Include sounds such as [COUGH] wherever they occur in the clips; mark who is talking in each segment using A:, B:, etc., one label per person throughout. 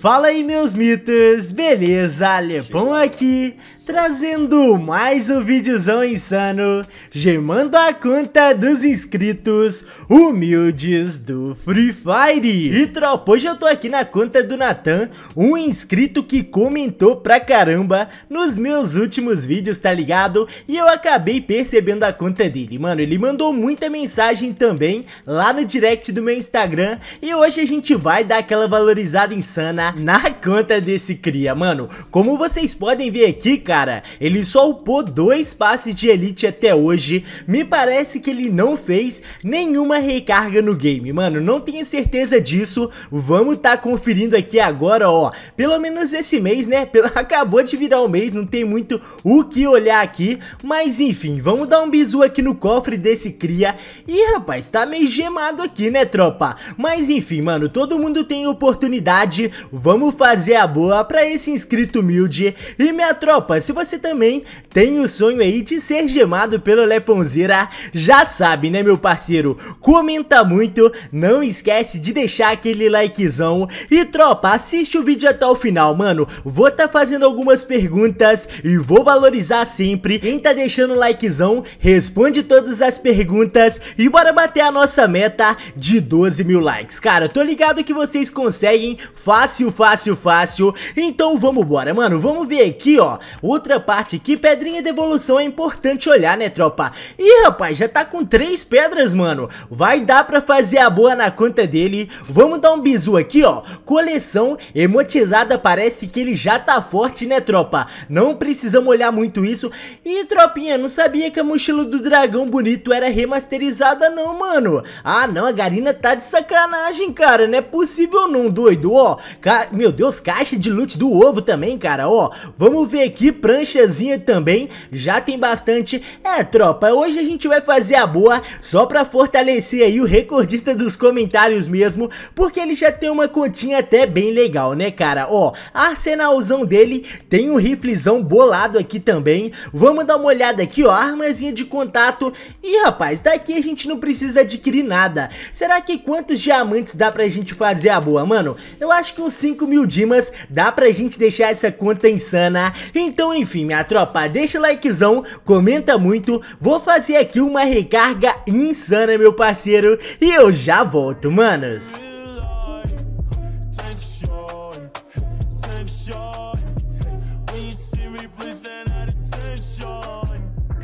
A: fala aí meus mitos, beleza? Lepão aqui, trazendo mais um videozão insano, gemando a conta dos inscritos humildes do Free Fire. E tropa, hoje eu tô aqui na conta do Natan, um inscrito que comentou pra caramba nos meus últimos vídeos, tá ligado? E eu acabei percebendo a conta dele, mano, ele mandou muita mensagem também lá no direct do meu Instagram e hoje a gente vai dar aquela valorização valorizada insana na conta desse cria, mano. Como vocês podem ver aqui, cara, ele só upou dois passes de elite até hoje. Me parece que ele não fez nenhuma recarga no game, mano. Não tenho certeza disso. Vamos tá conferindo aqui agora, ó. Pelo menos esse mês, né? [LAUGHS] Acabou de virar o um mês, não tem muito o que olhar aqui. Mas enfim, vamos dar um bizu aqui no cofre desse cria. Ih, rapaz, tá meio gemado aqui, né, tropa? Mas enfim, mano, todo mundo tem oportunidade oportunidade, vamos fazer a boa para esse inscrito humilde. E minha tropa, se você também tem o sonho aí de ser gemado pelo Leponzeira, já sabe né meu parceiro, comenta muito, não esquece de deixar aquele likezão. E tropa, assiste o vídeo até o final, mano, vou tá fazendo algumas perguntas e vou valorizar sempre. Quem tá deixando o likezão, responde todas as perguntas e bora bater a nossa meta de 12 mil likes. Cara, tô ligado que vocês conseguem conseguem fácil, fácil, fácil. Então vamos embora, mano. Vamos ver aqui, ó. Outra parte aqui, pedrinha de evolução é importante olhar, né, tropa? Ih, rapaz, já tá com três pedras, mano. Vai dar pra fazer a boa na conta dele. Vamos dar um bizu aqui, ó. Coleção emotizada, parece que ele já tá forte, né, tropa? Não precisamos olhar muito isso. E, tropinha, não sabia que a mochila do dragão bonito era remasterizada não, mano. Ah, não, a Garina tá de sacanagem, cara. Não é possível não doido, ó. Ca... Meu Deus, caixa de loot do ovo também, cara, ó. Vamos ver aqui, pranchazinha também. Já tem bastante. É, tropa, hoje a gente vai fazer a boa só pra fortalecer aí o recordista dos comentários mesmo, porque ele já tem uma continha até bem legal, né, cara? Ó, arsenalzão dele, tem um riflezão bolado aqui também. Vamos dar uma olhada aqui, ó, armazinha de contato. E, rapaz, daqui a gente não precisa adquirir nada. Será que quantos diamantes dá pra gente fazer a boa, mano? mano, eu acho que uns 5 mil dimas dá pra gente deixar essa conta insana. Então, enfim, minha tropa, deixa o likezão, comenta muito. Vou fazer aqui uma recarga insana, meu parceiro. E eu já volto, manos.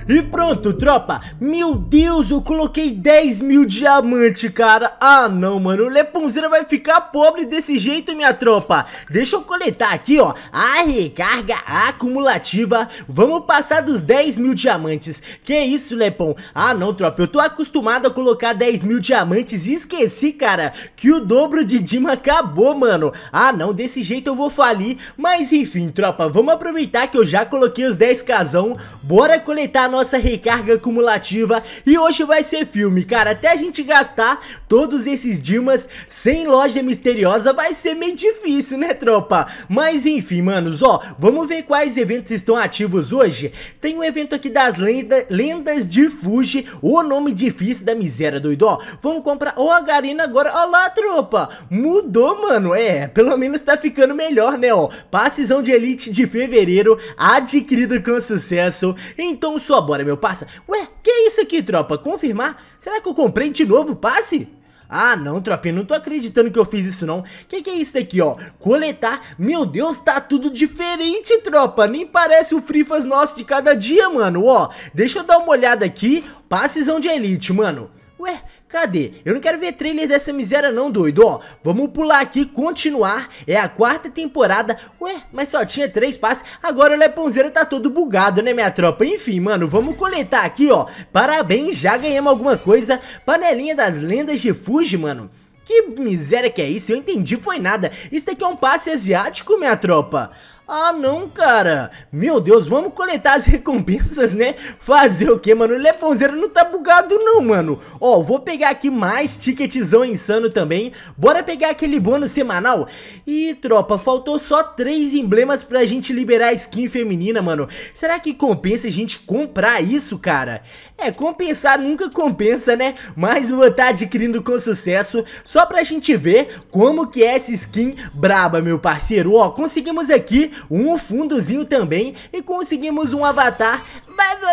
A: E pronto, tropa. Meu Deus, eu coloquei 10 mil diamantes, cara. Ah, não, mano. O Leponzeira vai ficar pobre desse jeito, minha tropa. Deixa eu coletar aqui, ó. A recarga acumulativa. Vamos passar dos 10 mil diamantes. Que isso, Lepon? Ah, não, tropa. Eu tô acostumado a colocar 10 mil diamantes e esqueci, cara, que o dobro de Dima acabou, mano. Ah, não. Desse jeito eu vou falir. Mas, enfim, tropa. Vamos aproveitar que eu já coloquei os 10 casão. Bora coletar a nossa recarga acumulativa e hoje vai ser filme, cara, até a gente gastar todos esses Dilmas sem loja misteriosa vai ser meio difícil, né, tropa? Mas enfim, manos, ó, vamos ver quais eventos estão ativos hoje. Tem um evento aqui das lenda, lendas de Fuji, o nome difícil da miséria, doido, ó. Vamos comprar o Agarina agora, ó lá, tropa, mudou, mano, é, pelo menos tá ficando melhor, né, ó. Passezão de Elite de fevereiro, adquirido com sucesso, então só bora, meu parça. Ué, que é isso aqui, tropa? Confirmar? Será que eu comprei de novo o passe? Ah, não, tropinha, não tô acreditando que eu fiz isso, não. Que que é isso daqui, ó? Coletar. Meu Deus, tá tudo diferente, tropa. Nem parece o Frifas nosso de cada dia, mano. Ó, deixa eu dar uma olhada aqui. Passezão de elite, mano. Ué, Cadê? Eu não quero ver trailer dessa miséria não, doido, ó. Vamos pular aqui, continuar. É a quarta temporada. Ué, mas só tinha três passes. Agora o Leponzeira tá todo bugado, né, minha tropa? Enfim, mano, vamos coletar aqui, ó. Parabéns, já ganhamos alguma coisa. Panelinha das lendas de Fuji, mano. Que miséria que é isso? Eu entendi, foi nada. Isso daqui é um passe asiático, minha tropa. Ah não, cara, meu Deus, vamos coletar as [LAUGHS] recompensas, né? Fazer o que, mano? O Leponzeiro não tá bugado não, mano Ó, vou pegar aqui mais ticketzão insano também Bora pegar aquele bônus semanal E, tropa, faltou só três emblemas pra gente liberar a skin feminina, mano Será que compensa a gente comprar isso, cara? É, compensar nunca compensa, né? Mas vou tá adquirindo com sucesso Só pra gente ver como que é essa skin braba, meu parceiro Ó, conseguimos aqui um fundozinho também e conseguimos um avatar mais ou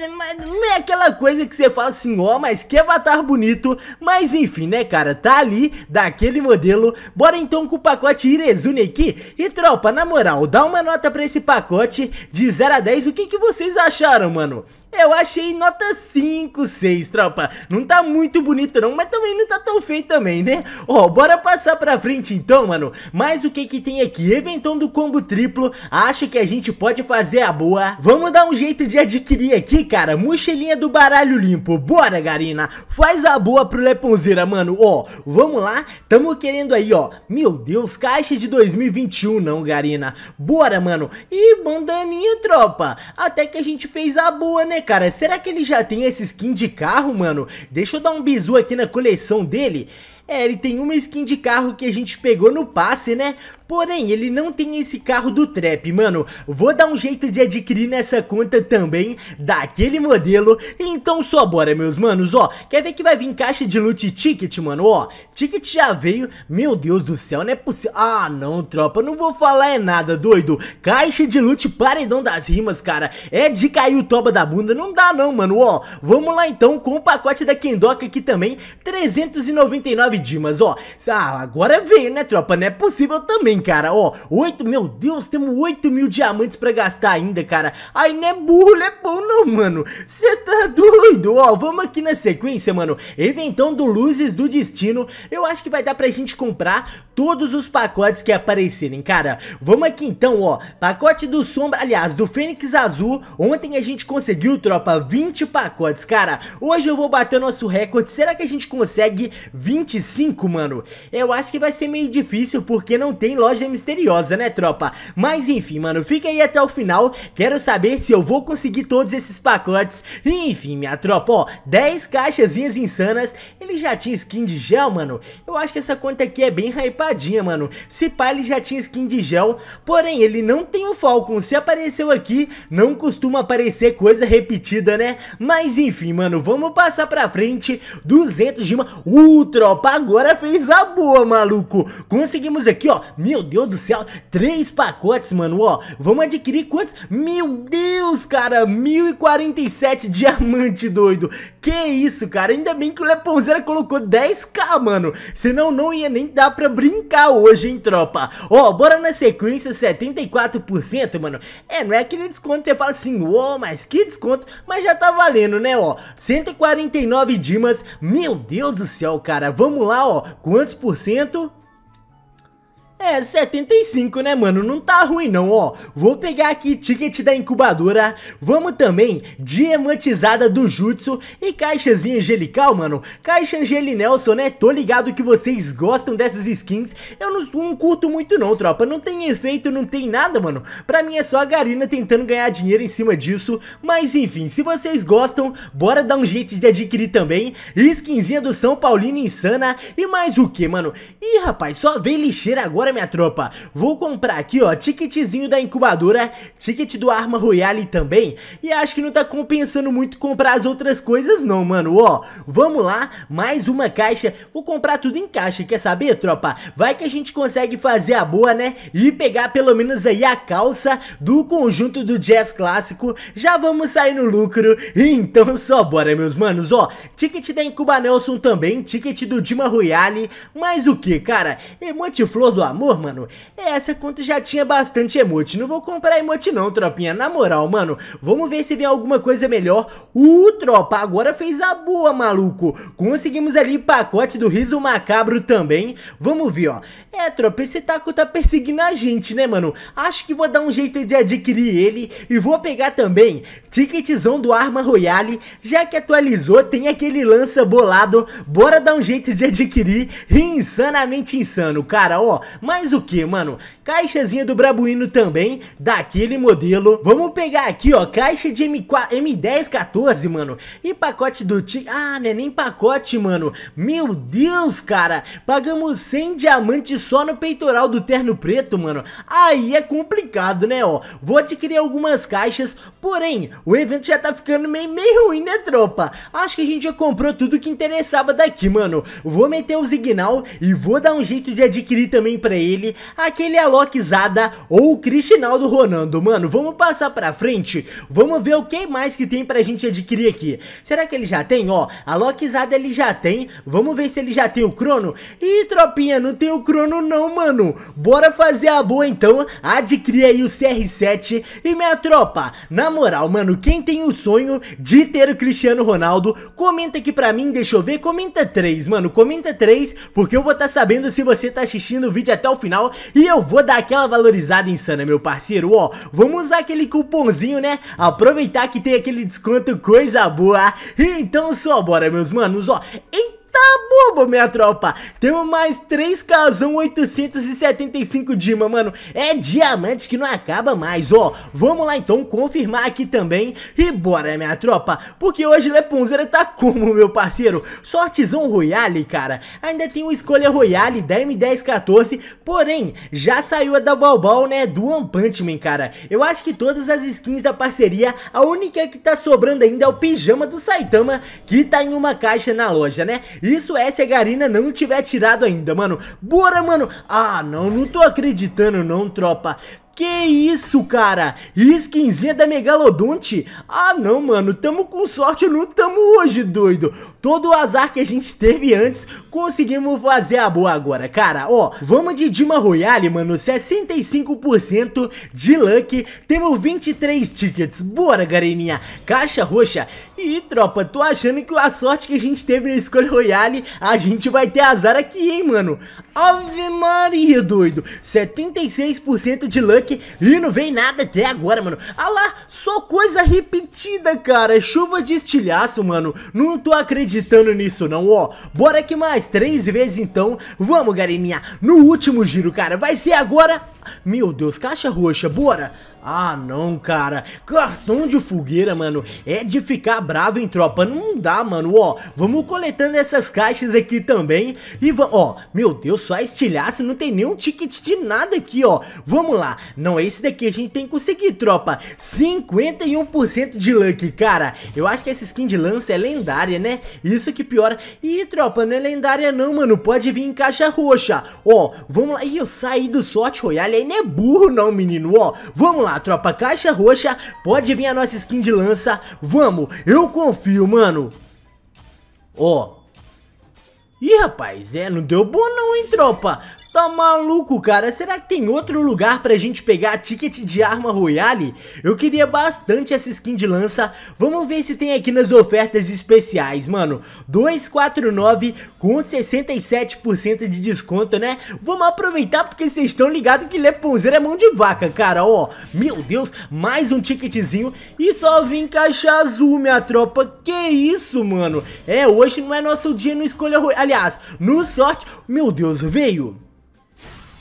A: menos, mas não é aquela coisa que você fala assim, ó, oh, mas que avatar bonito. Mas enfim, né, cara, tá ali, daquele modelo. Bora então com o pacote Irezune aqui. E tropa, na moral, dá uma nota pra esse pacote de 0 a 10. O que, que vocês acharam, mano? Eu achei nota 5, 6, tropa. Não tá muito bonito não, mas também não tá tão feio também, né? Ó, bora passar pra frente então, mano. Mas o que que tem aqui? Eventão do combo triplo. Acho que a gente pode fazer a boa. Vamos dar um jeito de adquirir aqui, cara, mochilinha do baralho limpo. Bora, Garina. Faz a boa pro Leponzeira, mano. Ó, vamos lá. Tamo querendo aí, ó. Meu Deus, caixa de 2021, não, Garina. Bora, mano. E bandaninha, tropa. Até que a gente fez a boa, né, cara? Será que ele já tem esse skin de carro, mano? Deixa eu dar um bizu aqui na coleção dele. É, ele tem uma skin de carro que a gente pegou no passe, né? Porém, ele não tem esse carro do trap, mano. Vou dar um jeito de adquirir nessa conta também, daquele modelo. Então só bora, meus manos, ó. Quer ver que vai vir caixa de loot ticket, mano, ó. Ticket já veio. Meu Deus do céu, não é possível. Ah, não, tropa, não vou falar é nada, doido. Caixa de loot paredão das rimas, cara. É de cair o toba da bunda, não dá não, mano, ó. Vamos lá então com o pacote da Kendoca aqui também. 399 dimas, ó. Ah, agora veio, né, tropa? Não é possível também hein, cara? Ó, 8, meu Deus, temos 8 mil diamantes pra gastar ainda, cara. Aí não é burro, não é bom não, mano. Você tá doido? Ó, vamos aqui na sequência, mano. Eventão do Luzes do Destino. Eu acho que vai dar pra gente comprar todos os pacotes que aparecerem, cara. Vamos aqui então, ó, pacote do Sombra, aliás, do Fênix Azul, ontem a gente conseguiu, tropa, 20 pacotes, cara. Hoje eu vou bater nosso recorde, será que a gente consegue 25, mano? Eu acho que vai ser meio difícil, porque não tem loja misteriosa, né, tropa? Mas enfim, mano, fica aí até o final, quero saber se eu vou conseguir todos esses pacotes. enfim, minha tropa, ó, 10 caixazinhas insanas, ele já tinha skin de gel, mano. Eu acho que essa conta aqui é bem hype escapadinha, mano. Se pá, ele já tinha skin de gel, porém ele não tem o Falcon. Se apareceu aqui, não costuma aparecer coisa repetida, né? Mas enfim, mano, vamos passar pra frente. 200 de uma... Uh, tropa, agora fez a boa, maluco. Conseguimos aqui, ó, meu Deus do céu, três pacotes, mano, ó. Vamos adquirir quantos? Meu Deus, cara, 1047 diamante, doido. Que isso, cara. Ainda bem que o Leponzeira colocou 10k, mano. Senão não ia nem dar pra brincar hoje, hein, tropa. Ó, oh, bora na sequência 74%, mano. É, não é aquele desconto que você fala assim, uou, oh, mas que desconto. Mas já tá valendo, né, ó. 149 dimas. Meu Deus do céu, cara. Vamos lá, ó. Quantos por cento? É, 75, né, mano? Não tá ruim não, ó. Vou pegar aqui ticket da incubadora. Vamos também diamantizada do jutsu e caixazinha angelical, mano. Caixa Angeli Nelson, né? Tô ligado que vocês gostam dessas skins. Eu não, não curto muito não, tropa. Não tem efeito, não tem nada, mano. Pra mim é só a Garina tentando ganhar dinheiro em cima disso. Mas enfim, se vocês gostam, bora dar um jeito de adquirir também. Skinzinha do São Paulino Insana e mais o que, mano? Ih, rapaz, só vem lixeira agora minha tropa? Vou comprar aqui, ó, ticketzinho da incubadora, ticket do Arma Royale também. E acho que não tá compensando muito comprar as outras coisas não, mano, ó. Vamos lá, mais uma caixa. Vou comprar tudo em caixa, quer saber, tropa? Vai que a gente consegue fazer a boa, né? E pegar pelo menos aí a calça do conjunto do Jazz Clássico. Já vamos sair no lucro. [LAUGHS] Então só bora, meus manos, ó. Ticket da Incuba Nelson também, ticket do Dima Royale. Mas o que, cara? Emote é Flor do Amor? amor, mano, essa conta já tinha bastante emote. Não vou comprar emote não, tropinha. Na moral, mano, vamos ver se vem alguma coisa melhor. O uh, tropa, agora fez a boa, maluco. Conseguimos ali pacote do riso macabro também. Vamos ver, ó. É, tropa, esse taco tá perseguindo a gente, né, mano? Acho que vou dar um jeito de adquirir ele. E vou pegar também ticketzão do Arma Royale. Já que atualizou, tem aquele lança bolado. Bora dar um jeito de adquirir. Insanamente insano, cara, ó. Mas o que, mano? Caixazinha do Brabuino também, daquele modelo. Vamos pegar aqui, ó, caixa de M4, M1014, mano. E pacote do Ti... Ah, não é nem pacote, mano. Meu Deus, cara. Pagamos 100 diamantes só no peitoral do terno preto, mano. Aí é complicado, né, ó. Vou adquirir algumas caixas, porém, o evento já tá ficando meio, meio ruim, né, tropa? Acho que a gente já comprou tudo que interessava daqui, mano. Vou meter o Signal e vou dar um jeito de adquirir também pra ele, aquele Alokizada ou Cristinaldo Ronaldo. Mano, vamos passar pra frente, vamos ver o que mais que tem pra gente adquirir aqui. Será que ele já tem? Ó, Alokizada ele já tem, vamos ver se ele já tem o Crono. Ih, tropinha, não tem o Crono não, mano. Bora fazer a boa então, adquirir aí o CR7 e minha tropa. Na moral, mano, quem tem o sonho de ter o Cristiano Ronaldo, comenta aqui pra mim, deixa eu ver, comenta 3, mano, comenta 3, porque eu vou estar tá sabendo se você tá assistindo o vídeo até até o final e eu vou dar aquela valorizada insana, meu parceiro, ó, vamos usar aquele cupomzinho, né, aproveitar que tem aquele desconto coisa boa, então só bora, meus manos, ó, então Tá bobo, minha tropa. Temos mais 3 casão 875 Dima, mano. É diamante que não acaba mais, ó. Vamos lá, então, confirmar aqui também. E bora, minha tropa. Porque hoje Leponzeira tá como, meu parceiro? Sortezão Royale, cara. Ainda tem o Escolha Royale da M1014. Porém, já saiu a da Balbal, né? Do One Punch Man, cara. Eu acho que todas as skins da parceria, a única que tá sobrando ainda é o pijama do Saitama, que tá em uma caixa na loja, né? Isso é se a Garina não tiver tirado ainda, mano. Bora, mano. Ah, não, não tô acreditando não, tropa. Que isso, cara? Skinzinha da Megalodonte? Ah, não, mano. Tamo com sorte, não tamo hoje, doido. Todo o azar que a gente teve antes, conseguimos fazer a boa agora, cara. Ó, vamos de Dima Royale, mano. 65% de luck. Temos 23 tickets. Bora, gareninha. Caixa roxa. E tropa, tô achando que a sorte que a gente teve na escolha Royale, a gente vai ter azar aqui, hein, mano. Ave Maria, doido. 76% de luck e não vem nada até agora, mano. Ah lá, só coisa repetida, cara. É chuva de estilhaço, mano. Não tô acreditando nisso, não, ó. Bora que mais três vezes, então. Vamos, galerinha. No último giro, cara, vai ser agora... Meu Deus, caixa roxa, bora. Ah não, cara, cartão de fogueira, mano, é de ficar bravo em tropa, não dá, mano, ó, vamos coletando essas caixas aqui também e ó, meu Deus, só estilhaço, não tem nenhum ticket de nada aqui, ó, vamos lá, não, esse daqui a gente tem que conseguir, tropa, 51% de luck, cara, eu acho que essa skin de lance é lendária, né, isso que piora, e tropa, não é lendária não, mano, pode vir em caixa roxa, ó, vamos lá, e eu saí do sorte royale, aí não é burro não, menino, ó, vamos lá, tropa, caixa roxa, pode vir a nossa skin de lança, vamos, eu confio, mano. Ó. Ih, rapaz, é, não deu bom não, hein, tropa. Tá maluco, cara? Será que tem outro lugar pra gente pegar ticket de arma Royale? Eu queria bastante essa skin de lança. Vamos ver se tem aqui nas ofertas especiais, mano. 249 com 67% de desconto, né? Vamos aproveitar porque vocês estão ligados que Leponzeira é mão de vaca, cara, ó. Meu Deus, mais um ticketzinho e só vim caixa azul, minha tropa. Que isso, mano? É, hoje não é nosso dia no Escolha Royale. Aliás, no Sorte... Meu Deus, veio...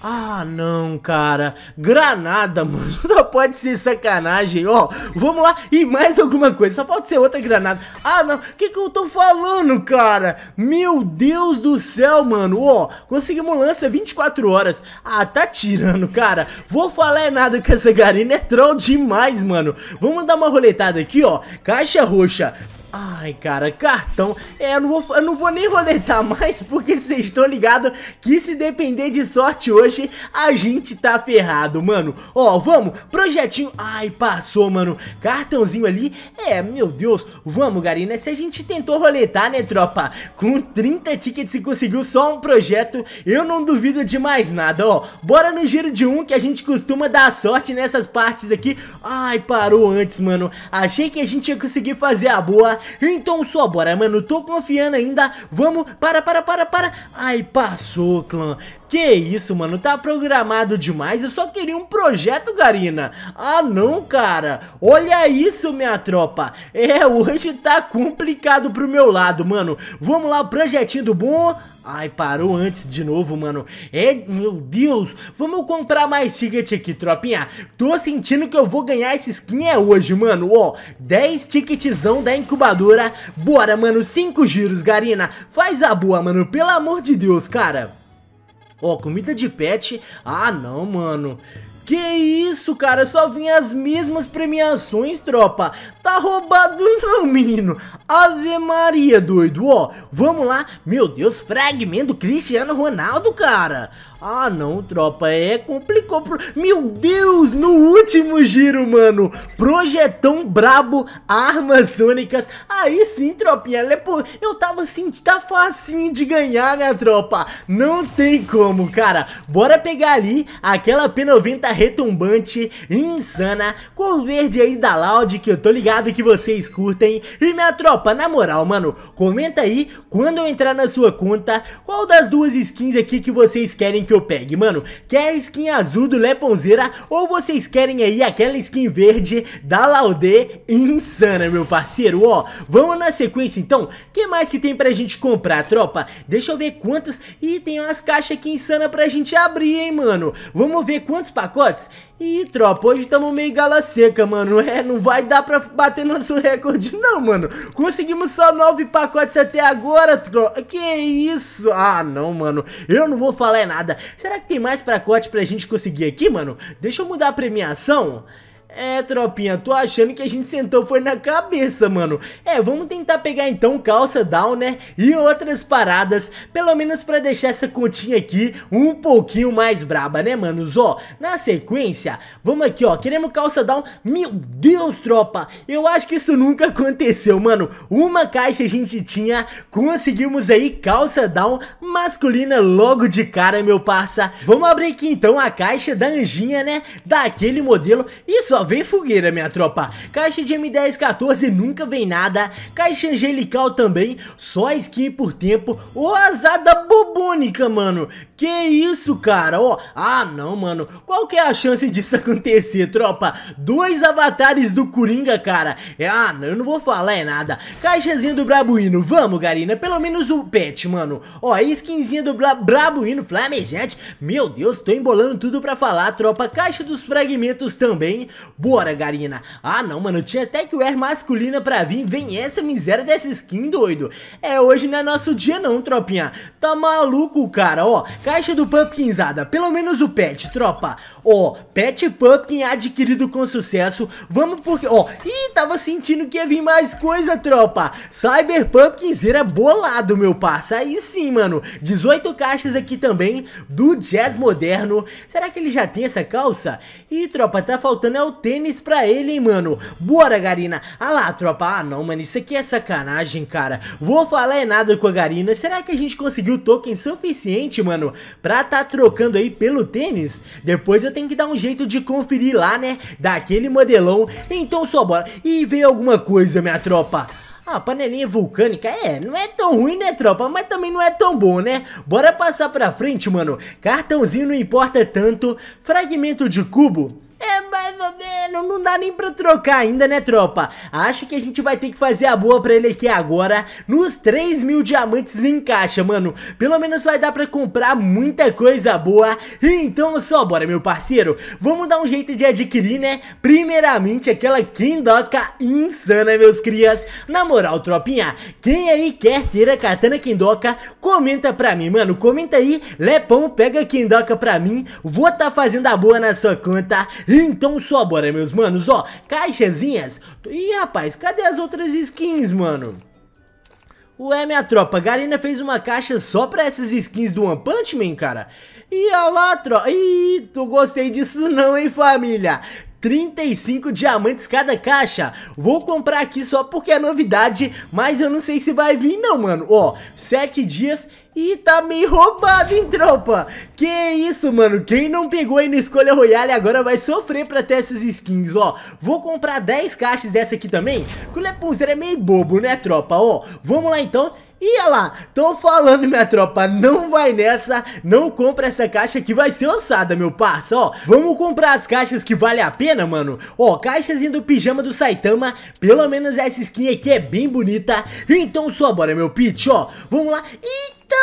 A: Ah, não, cara. Granada, [LAUGHS] mano. Só pode ser sacanagem, ó. vamos lá. E mais alguma coisa. Só pode ser outra granada. Ah, não. O que, que eu tô falando, cara? Meu Deus do céu, mano. Ó, conseguimos lança 24 horas. Ah, tá tirando, cara. Vou falar é nada que essa garina é troll demais, mano. Vamos dar uma roletada aqui, ó. Caixa roxa, Ai, cara, cartão. É, eu não vou, eu não vou nem roletar mais, porque vocês estão ligados que se depender de sorte hoje, a gente tá ferrado, mano. Ó, vamos, projetinho. Ai, passou, mano. Cartãozinho ali. É, meu Deus. Vamos, Garina. Se a gente tentou roletar, né, tropa? Com 30 tickets e conseguiu só um projeto, eu não duvido de mais nada, ó. Bora no giro de um que a gente costuma dar sorte nessas partes aqui. Ai, parou antes, mano. Achei que a gente ia conseguir fazer a boa então só bora, mano, tô confiando ainda. Vamos, para, para, para, para. Ai, passou, clã. Que isso, mano, tá programado demais, eu só queria um projeto, Garina. Ah, não, cara, olha isso, minha tropa. É, hoje tá complicado pro meu lado, mano. Vamos lá, projetinho do bom... Ai, parou antes de novo, mano. É, meu Deus. Vamos comprar mais ticket aqui, tropinha. Tô sentindo que eu vou ganhar esse skin é hoje, mano. Ó, 10 ticketzão da incubadora. Bora, mano, 5 giros, Garina. Faz a boa, mano, pelo amor de Deus, cara. Ó, comida de pet. Ah, não, mano. Que isso, cara? Só vim as mesmas premiações, tropa. Tá roubado [LAUGHS] não, menino. Ave Maria, doido. Ó, vamos lá. Meu Deus, fragmento Cristiano Ronaldo, cara. Ah, não, tropa, é complicou. Pro... Meu Deus, no último giro, mano. Projetão brabo, armas sônicas. Aí sim, tropinha, é eu tava assim, tá facinho de ganhar, minha tropa. Não tem como, cara. Bora pegar ali aquela P90 retumbante, insana, cor verde aí da Loud que eu tô ligado que vocês curtem. E minha tropa, na moral, mano, comenta aí quando eu entrar na sua conta qual das duas skins aqui que vocês querem que eu pegue, mano. Quer a skin azul do Leponzeira ou vocês querem aí aquela skin verde da Laude insana, meu parceiro, ó. Vamos na sequência então, que mais que tem pra gente comprar, tropa? Deixa eu ver quantos... e tem umas caixas aqui insana pra gente abrir, hein, mano. Vamos ver quantos pacotes e Ih, tropa, hoje estamos meio gala seca, mano. É, não vai dar pra bater nosso recorde, [LAUGHS] não, mano. Conseguimos só nove pacotes até agora, tropa. Que isso? Ah, não, mano. Eu não vou falar é nada. Será que tem mais pacote pra gente conseguir aqui, mano? Deixa eu mudar a premiação. É, tropinha, tô achando que a gente sentou foi na cabeça, mano. É, vamos tentar pegar então calça down, né? E outras paradas, pelo menos pra deixar essa continha aqui um pouquinho mais braba, né, manos? Ó, na sequência, vamos aqui, ó, queremos calça down. Meu Deus, tropa, eu acho que isso nunca aconteceu, mano. Uma caixa a gente tinha, conseguimos aí calça down masculina logo de cara, meu parça. Vamos abrir aqui então a caixa da anjinha, né? Daquele modelo. Isso, ó vem fogueira, minha tropa. Caixa de M1014 nunca vem nada. Caixa angelical também, só skin por tempo. Ô, azada bobônica, mano. Que isso, cara? Ó, oh, ah, não, mano. Qual que é a chance disso [LAUGHS] acontecer, tropa? Dois avatares do Coringa, cara. É, ah, não, eu não vou falar é nada. Caixazinha do Brabuino. vamos, Garina. Pelo menos o pet, mano. Ó, oh, skinzinha do Bra Brabuíno flamejante. Meu Deus, tô embolando tudo pra falar, tropa. Caixa dos fragmentos também. Bora, Garina. Ah, não, mano, tinha até que o air masculina pra vir. Vem essa miséria dessa skin, doido. É, hoje não é nosso dia não, tropinha. Tá maluco, cara, ó. Caixa do Pumpkinzada, pelo menos o pet, tropa. Ó, Pet Pumpkin adquirido com sucesso. Vamos porque... Ó, ih, tava sentindo que ia vir mais coisa, tropa. Cyber Pumpkinzeira bolado, meu parça. Aí sim, mano. 18 caixas aqui também do Jazz Moderno. Será que ele já tem essa calça? Ih, tropa, tá faltando é o tênis pra ele, hein, mano. Bora, Garina. Ah lá, tropa. Ah, não, mano. Isso aqui é sacanagem, cara. Vou falar é nada com a Garina. Será que a gente conseguiu token suficiente, mano, pra tá trocando aí pelo tênis? Depois eu tem que dar um jeito de conferir lá, né? Daquele modelão. Então só bora. E veio alguma coisa, minha tropa. Ah, panelinha vulcânica, é, não é tão ruim, né, tropa? Mas também não é tão bom, né? Bora passar pra frente, mano. Cartãozinho não importa tanto. Fragmento de cubo. É mais ou menos não, não dá nem pra trocar ainda, né, tropa? Acho que a gente vai ter que fazer a boa pra ele aqui agora, nos 3 mil diamantes em caixa, mano. Pelo menos vai dar pra comprar muita coisa boa. Então, só bora, meu parceiro. Vamos dar um jeito de adquirir, né? Primeiramente, aquela Kindoka insana, meus crias. Na moral, tropinha, quem aí quer ter a katana Kindoka comenta pra mim, mano. Comenta aí, Lepão, pega a Kindoka pra mim. Vou tá fazendo a boa na sua conta. Então, só bora, meu meus manos. Ó, caixazinhas. Ih, rapaz, cadê as outras skins, mano? Ué, minha tropa, a Garena fez uma caixa só pra essas skins do One Punch Man, cara? E olha lá, tropa. Ih, tu gostei disso não, hein, família? 35 diamantes cada caixa. Vou comprar aqui só porque é novidade, mas eu não sei se vai vir não, mano. Ó, 7 dias e tá meio roubado, hein, tropa? Que isso, mano. Quem não pegou aí no Escolha Royale agora vai sofrer pra ter essas skins, ó. Vou comprar 10 caixas dessa aqui também. Que o Lepunzer é meio bobo, né, tropa? Ó, vamos lá então. E olha lá, tô falando minha tropa, não vai nessa, não compra essa caixa que vai ser ossada meu parça, ó Vamos comprar as caixas que vale a pena, mano Ó, caixazinha do pijama do Saitama, pelo menos essa skin aqui é bem bonita Então só bora meu pitch, ó, vamos lá E Tá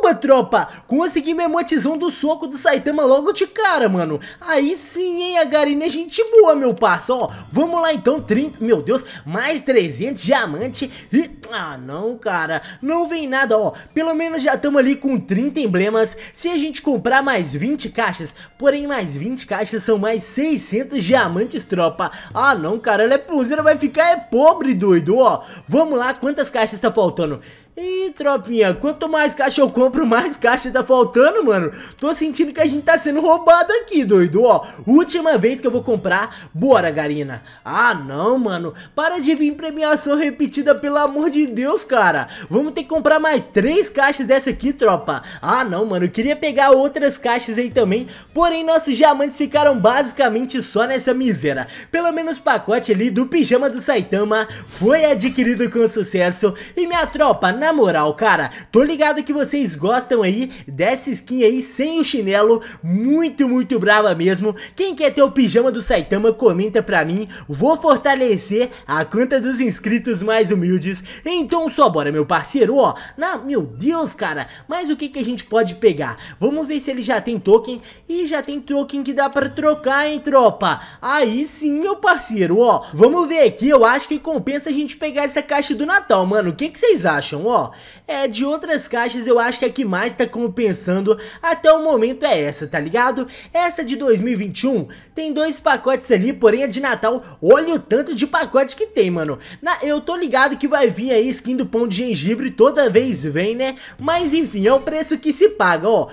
A: boba, tropa! consegui emotizar do soco do Saitama logo de cara, mano. Aí sim, hein, a Garina é gente boa, meu parça. Ó, vamos lá então, 30... Meu Deus, mais 300 diamante e... Ah, não, cara. Não vem nada, ó. Pelo menos já estamos ali com 30 emblemas. Se a gente comprar mais 20 caixas, porém mais 20 caixas são mais 600 diamantes, tropa. Ah, não, cara. Ela é pulseira, vai ficar é pobre, doido, ó. Vamos lá, quantas caixas tá faltando? E tropinha, quanto mais caixa eu compro, mais caixa tá faltando, mano. Tô sentindo que a gente tá sendo roubado aqui, doido, ó. Última vez que eu vou comprar, bora, Garina. Ah, não, mano. Para de vir premiação repetida, pelo amor de Deus, cara. Vamos ter que comprar mais três caixas dessa aqui, tropa. Ah, não, mano. Eu queria pegar outras caixas aí também, porém nossos diamantes ficaram basicamente só nessa miséria. Pelo menos o pacote ali do pijama do Saitama foi adquirido com sucesso. E minha tropa, na moral, cara, tô ligado que vocês gostam aí dessa skin aí sem o chinelo, muito, muito brava mesmo. Quem quer ter o pijama do Saitama, comenta pra mim, vou fortalecer a conta dos inscritos mais humildes. Então só bora, meu parceiro, ó, na, meu Deus, cara, mas o que que a gente pode pegar? Vamos ver se ele já tem token, e já tem token que dá pra trocar, hein, tropa? Aí sim, meu parceiro, ó, vamos ver aqui, eu acho que compensa a gente pegar essa caixa do Natal, mano, o que que vocês acham, ó? ó. É, de outras caixas eu acho que a que mais tá compensando até o momento é essa, tá ligado? Essa de 2021 tem dois pacotes ali, porém a de Natal, olha o tanto de pacote que tem, mano. Na, eu tô ligado que vai vir aí skin do pão de gengibre, toda vez vem, né? Mas enfim, é o preço que se paga, ó.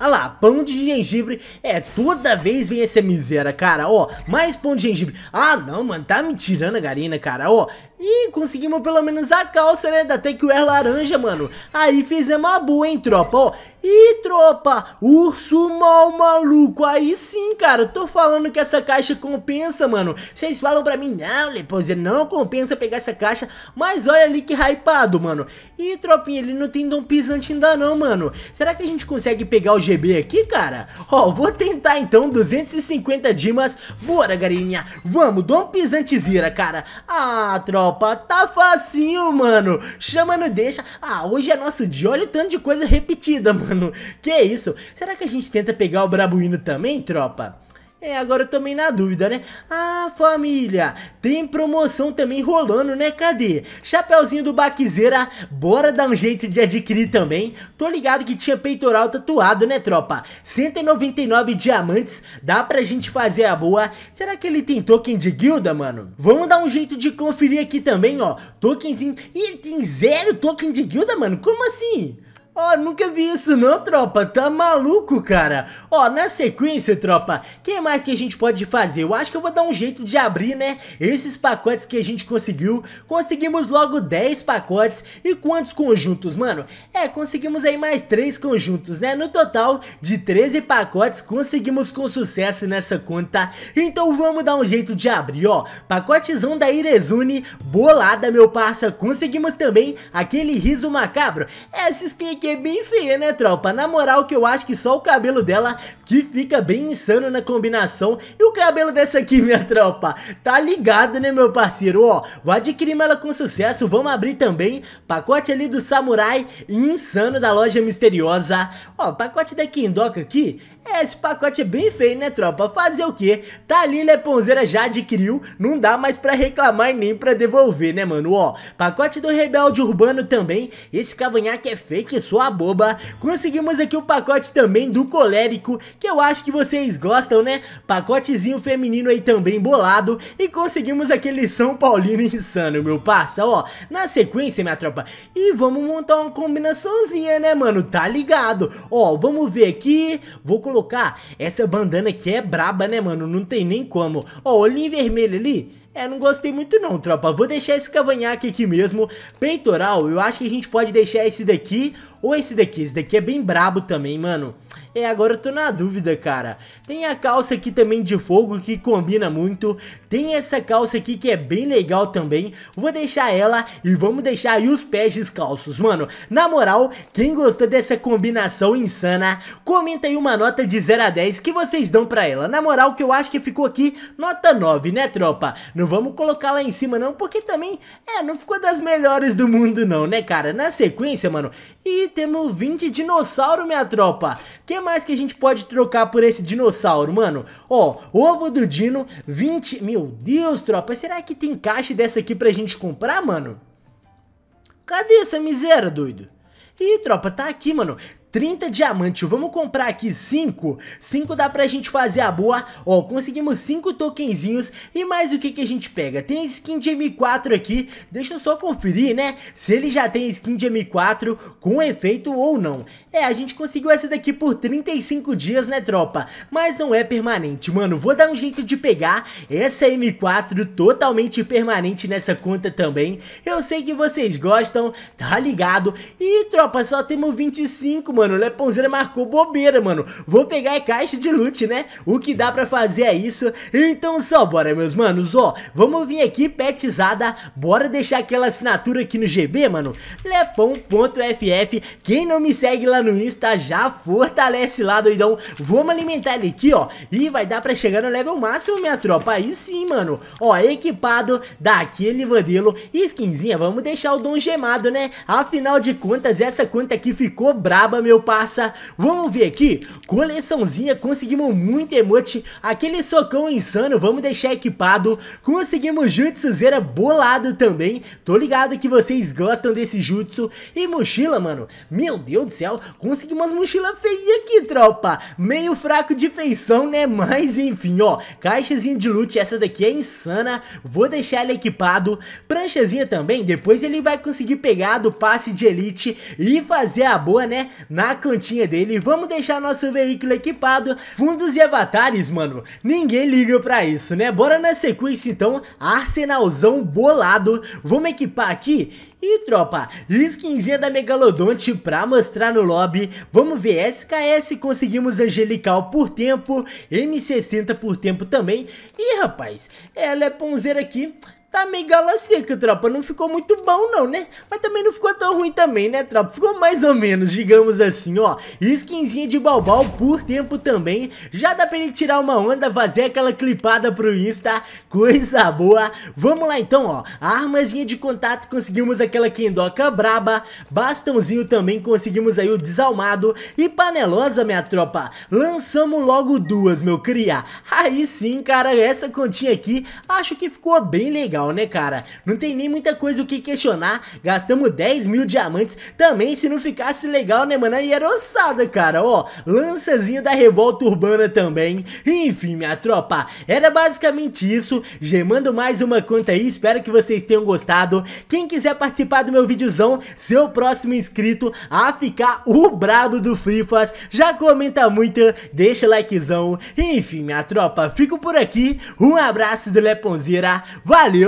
A: Ah lá, pão de gengibre. É, toda vez vem essa miséria, cara, ó. Mais pão de gengibre. Ah, não, mano, tá me tirando a garina, cara, ó. Ih, conseguimos pelo menos a calça, né? Da Takewear laranja, mano. Aí fizemos uma boa, hein, tropa, ó. Ih, tropa, urso mal maluco. Aí sim, cara, tô falando que essa caixa compensa, mano. Vocês falam pra mim, não, é não compensa pegar essa caixa. Mas olha ali que hypado, mano. Ih, tropinha, ele não tem dom pisante ainda não, mano. Será que a gente consegue pegar os GB aqui, cara? Ó, oh, vou tentar então 250 dimas. Bora, garinha. Vamos, dom um pisantezira, cara. Ah, tropa, tá facinho, mano. Chama não deixa. Ah, hoje é nosso dia. Olha o tanto de coisa repetida, [LAUGHS] mano. Que isso? Será que a gente tenta pegar o Brabuino também, tropa? É, agora eu também na dúvida, né? Ah, família, tem promoção também rolando, né? Cadê? Chapeuzinho do Baquizeira, bora dar um jeito de adquirir também. Tô ligado que tinha peitoral tatuado, né, tropa? 199 diamantes, dá pra gente fazer a boa. Será que ele tem token de guilda, mano? Vamos dar um jeito de conferir aqui também, ó. Tokenzinho. Ih, tem zero token de guilda, mano? Como assim? Ó, oh, nunca vi isso não, tropa. Tá maluco, cara. Ó, oh, na sequência, tropa, o que mais que a gente pode fazer? Eu acho que eu vou dar um jeito de abrir, né, esses pacotes que a gente conseguiu. Conseguimos logo 10 pacotes. E quantos conjuntos, mano? É, conseguimos aí mais 3 conjuntos, né? No total de 13 pacotes, conseguimos com sucesso nessa conta. Então vamos dar um jeito de abrir, ó. Pacotezão da Irezune, bolada, meu parça. Conseguimos também aquele riso macabro. É, esses que aqui fiquei bem feia, né, tropa? Na moral, que eu acho que só o cabelo dela que fica bem insano na combinação. E o cabelo dessa aqui, [LAUGHS] minha tropa, tá ligado, né, meu parceiro? Ó, vou adquirir ela com sucesso. Vamos abrir também pacote ali do Samurai Insano da loja misteriosa. Ó, pacote da Kindoka aqui. É, esse pacote é bem feio, né, tropa? Fazer o quê? Tá ali, né, Ponzeira já adquiriu. Não dá mais pra reclamar nem pra devolver, né, mano? Ó, pacote do Rebelde Urbano também. Esse cavanhaque é fake, só a boba, conseguimos aqui o pacote também do colérico, que eu acho que vocês gostam, né? Pacotezinho feminino aí também bolado, e conseguimos aquele São Paulino insano, meu passa, ó, na sequência, minha tropa, e vamos montar uma combinaçãozinha, né, mano? Tá ligado? Ó, vamos ver aqui, vou colocar, essa bandana aqui é braba, né, mano? Não tem nem como. Ó, olhinho vermelho ali, é, não gostei muito não, tropa. Vou deixar esse cavanhaque aqui mesmo. Peitoral, eu acho que a gente pode deixar esse daqui ou esse daqui. Esse daqui é bem brabo também, mano. É, agora eu tô na dúvida, cara. Tem a calça aqui também de fogo que combina muito. Tem essa calça aqui que é bem legal também. Vou deixar ela e vamos deixar aí os pés descalços, mano. Na moral, quem gostou dessa combinação insana, comenta aí uma nota de 0 a 10 que vocês dão pra ela. Na moral, que eu acho que ficou aqui nota 9, né, tropa? Não vamos colocar lá em cima não, porque também, é, não ficou das melhores do mundo não, né, cara? Na sequência, mano, e temos 20 dinossauro, minha tropa. Que mais que a gente pode trocar por esse dinossauro, mano? Ó, ovo do Dino, 20... Meu Deus, tropa, será que tem caixa dessa aqui pra gente comprar, mano? Cadê essa miséria, doido? Ih, tropa, tá aqui, mano. 30 diamantes. Vamos comprar aqui 5. 5 dá pra gente fazer a boa. Ó, conseguimos 5 tokenzinhos. E mais o que que a gente pega? Tem skin de M4 aqui. Deixa eu só conferir, né? Se ele já tem skin de M4 com efeito ou não. É, a gente conseguiu essa daqui por 35 dias, né, tropa? Mas não é permanente. Mano, vou dar um jeito de pegar essa M4 totalmente permanente nessa conta também. Eu sei que vocês gostam, tá ligado? E, tropa, só temos 25, mano mano. Leponzeira é é marcou bobeira, mano. Vou pegar a é caixa de loot, né? O que dá pra fazer é isso. Então só bora, meus manos. Ó, vamos vir aqui, petizada. Bora deixar aquela assinatura aqui no GB, mano. Lepon.ff. Quem não me segue lá no Insta, já fortalece lá, doidão. Vamos alimentar ele aqui, ó. E vai dar pra chegar no level máximo, minha tropa. Aí sim, mano. Ó, equipado daquele modelo. Skinzinha, vamos deixar o dom gemado, né? Afinal de contas, essa conta aqui ficou braba, meu meu parça. Vamos ver aqui. Coleçãozinha, conseguimos muito emote. Aquele socão insano, vamos deixar equipado. Conseguimos jutsuzeira bolado também. Tô ligado que vocês gostam desse jutsu. E mochila, mano. Meu Deus do céu, conseguimos mochila feia aqui, tropa. Meio fraco de feição, né? Mas enfim, ó. Caixazinha de loot, essa daqui é insana. Vou deixar ele equipado. Pranchazinha também, depois ele vai conseguir pegar do passe de elite e fazer a boa, né? na cantinha dele. Vamos deixar nosso veículo equipado. Fundos e avatares, mano. Ninguém liga pra isso, né? Bora na sequência, então. Arsenalzão bolado. Vamos equipar aqui e tropa, skinzinha da Megalodonte pra mostrar no lobby. Vamos ver, SKS conseguimos Angelical por tempo, M60 por tempo também. E rapaz, ela é ponzeira aqui, Tá meio gala seca, tropa. Não ficou muito bom, não, né? Mas também não ficou tão ruim também, né, tropa? Ficou mais ou menos, digamos assim, ó. Skinzinha de balbal por tempo também. Já dá pra ele tirar uma onda, fazer aquela clipada pro Insta. Coisa boa. Vamos lá, então, ó. Armazinha de contato, conseguimos aquela quindoca braba. Bastãozinho também, conseguimos aí o desalmado. E panelosa, minha tropa. Lançamos logo duas, meu cria. Aí sim, cara, essa continha aqui, acho que ficou bem legal legal, né, cara? Não tem nem muita coisa o que questionar. Gastamos 10 mil diamantes também, se não ficasse legal, né, mano? Aí era ossada, cara, ó. Lançazinha da revolta urbana também. Enfim, minha tropa, era basicamente isso. Gemando mais uma conta aí, espero que vocês tenham gostado. Quem quiser participar do meu videozão, seu próximo inscrito a ficar o brabo do Frifas, já comenta muito, deixa likezão. Enfim, minha tropa, fico por aqui. Um abraço do Leponzeira. valeu!